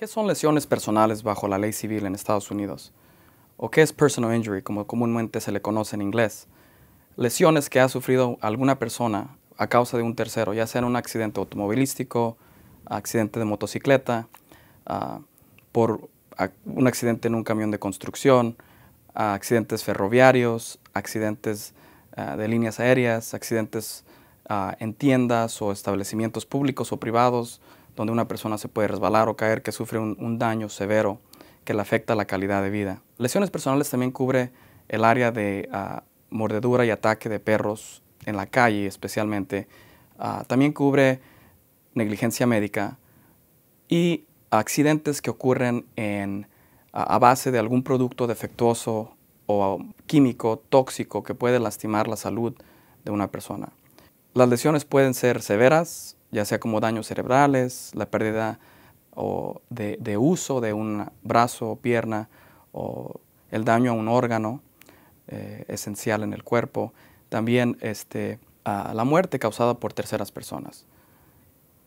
¿Qué son lesiones personales bajo la ley civil en Estados Unidos? ¿O qué es personal injury, como comúnmente se le conoce en inglés? Lesiones que ha sufrido alguna persona a causa de un tercero, ya sea en un accidente automovilístico, accidente de motocicleta, ah, por un accidente en un camión de construcción, accidentes ferroviarios, accidentes ah, de líneas aéreas, accidentes ah, en tiendas o establecimientos públicos o privados, donde una persona se puede resbalar o caer, que sufre un, daño severo que le afecta la calidad de vida. Lesiones personales también cubre el área de ah, mordedura y ataque de perros en la calle especialmente. Ah, también cubre negligencia médica y accidentes que ocurren ah, a base de algún producto defectuoso o químico tóxico que puede lastimar la salud de una persona. Las lesiones pueden ser severas, ya sea como daños cerebrales, la pérdida o de, uso de un brazo o pierna o el daño a un órgano eh, esencial en el cuerpo, también este, a la muerte causada por terceras personas.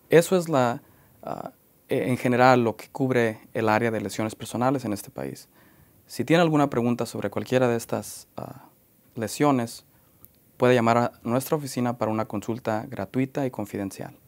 Eso es la, ah, e, en general lo que cubre el área de lesiones personales en este país. Si tiene alguna pregunta sobre cualquiera de estas ah, lesiones, puede llamar a nuestra oficina para una consulta gratuita y confidencial.